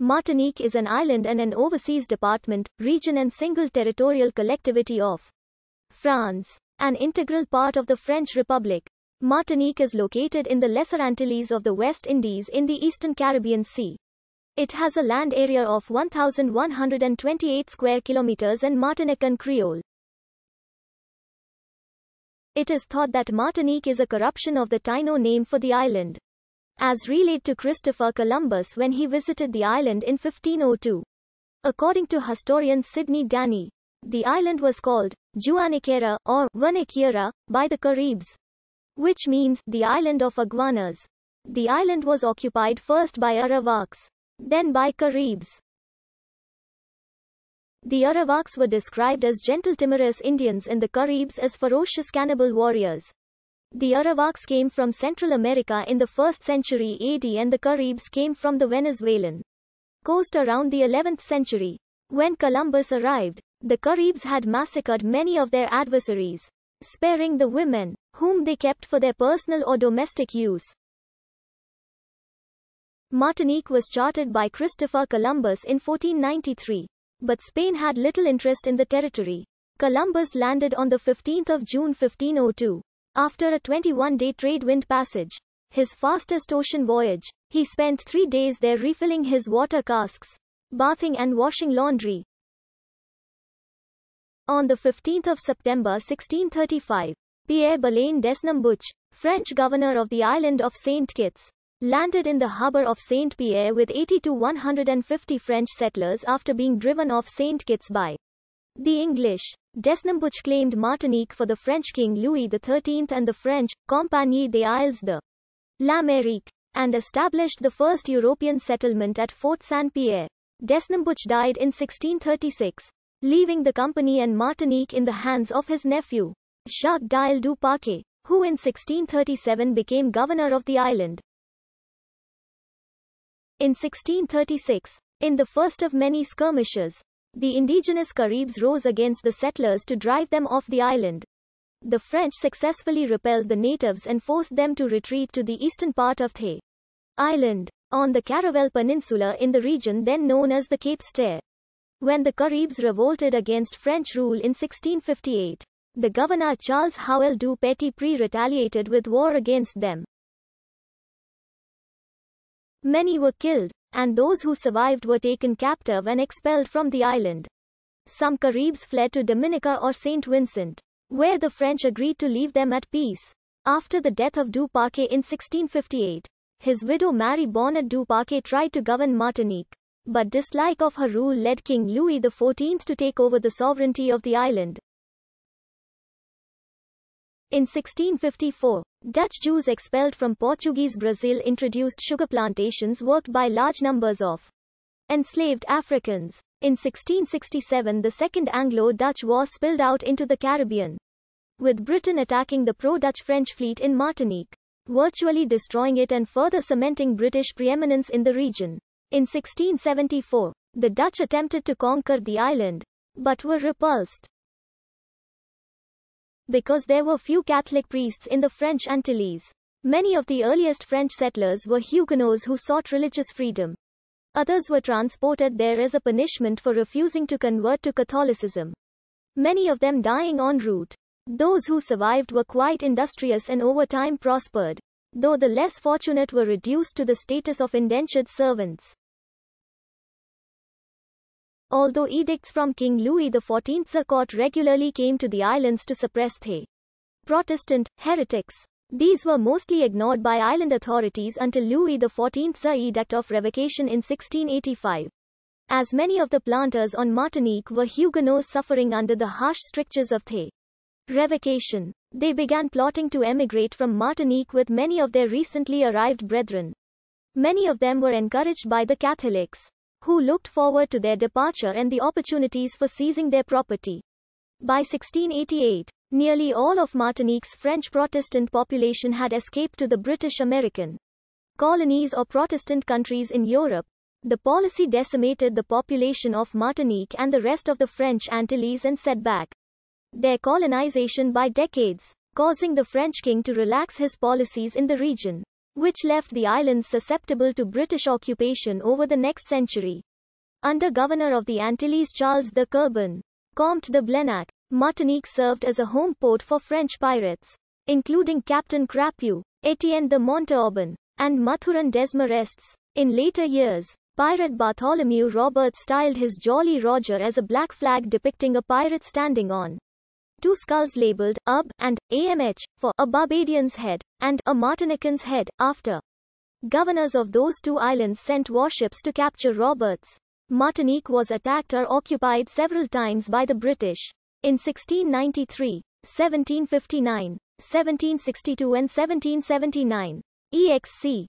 Martinique is an island and an overseas department, region and single territorial collectivity of France, an integral part of the French Republic. Martinique is located in the Lesser Antilles of the West Indies in the Eastern Caribbean Sea. It has a land area of 1,128 square kilometers and Martinican Creole. It is thought that Martinique is a corruption of the Taino name for the island as relayed to Christopher Columbus when he visited the island in 1502. According to historian Sidney Danny, the island was called Juaniquera or Vaniquera by the Caribs, which means the island of iguanas. The island was occupied first by Arawaks, then by Caribs. The Arawaks were described as gentle timorous Indians and the Caribs as ferocious cannibal warriors. The Arawaks came from Central America in the 1st century AD and the Caribs came from the Venezuelan coast around the 11th century. When Columbus arrived, the Caribs had massacred many of their adversaries, sparing the women, whom they kept for their personal or domestic use. Martinique was charted by Christopher Columbus in 1493, but Spain had little interest in the territory. Columbus landed on the 15th of June 1502. After a 21-day trade wind passage, his fastest ocean voyage, he spent three days there refilling his water casks, bathing and washing laundry. On the 15th of September 1635, Pierre Balain Desnambuch, French governor of the island of St. Kitts, landed in the harbor of St. Pierre with 80 to 150 French settlers after being driven off St. Kitts by the English. Desnambuch claimed Martinique for the French King Louis XIII and the French Compagnie des Isles de l'Amérique, and established the first European settlement at Fort Saint Pierre. Desnambuch died in 1636, leaving the company and Martinique in the hands of his nephew, Jacques Dial du Parquet, who in 1637 became governor of the island. In 1636, in the first of many skirmishes, the indigenous Caribs rose against the settlers to drive them off the island. The French successfully repelled the natives and forced them to retreat to the eastern part of The Island, on the Caravel Peninsula in the region then known as the Cape Stair. When the Caribs revolted against French rule in 1658, the governor Charles Howell du Petit Pré retaliated with war against them. Many were killed, and those who survived were taken captive and expelled from the island. Some Caribs fled to Dominica or St. Vincent, where the French agreed to leave them at peace. After the death of Du Parquet in 1658, his widow Mary Bonnet Du Parquet tried to govern Martinique, but dislike of her rule led King Louis XIV to take over the sovereignty of the island. In 1654, Dutch Jews expelled from Portuguese Brazil introduced sugar plantations worked by large numbers of enslaved Africans. In 1667 the Second Anglo-Dutch War spilled out into the Caribbean, with Britain attacking the pro-Dutch French fleet in Martinique, virtually destroying it and further cementing British preeminence in the region. In 1674, the Dutch attempted to conquer the island, but were repulsed because there were few Catholic priests in the French Antilles. Many of the earliest French settlers were Huguenots who sought religious freedom. Others were transported there as a punishment for refusing to convert to Catholicism. Many of them dying en route. Those who survived were quite industrious and over time prospered, though the less fortunate were reduced to the status of indentured servants. Although edicts from King Louis XIV's court regularly came to the islands to suppress the Protestant heretics, these were mostly ignored by island authorities until Louis XIV's edict of revocation in 1685. As many of the planters on Martinique were Huguenots suffering under the harsh strictures of the revocation, they began plotting to emigrate from Martinique with many of their recently arrived brethren. Many of them were encouraged by the Catholics who looked forward to their departure and the opportunities for seizing their property. By 1688, nearly all of Martinique's French Protestant population had escaped to the British American colonies or Protestant countries in Europe. The policy decimated the population of Martinique and the rest of the French Antilles and set back their colonization by decades, causing the French king to relax his policies in the region which left the islands susceptible to British occupation over the next century. Under Governor of the Antilles Charles de Curbon, Comte de Blenac, Martinique served as a home port for French pirates, including Captain Crapieu, Etienne de Montauban, and Mathurin Desmarestes. In later years, pirate Bartholomew Roberts styled his Jolly Roger as a black flag depicting a pirate standing on two skulls labeled UB and AMH for a Barbadian's head and a Martinican's head after. Governors of those two islands sent warships to capture Roberts. Martinique was attacked or occupied several times by the British. In 1693, 1759, 1762 and 1779, EXC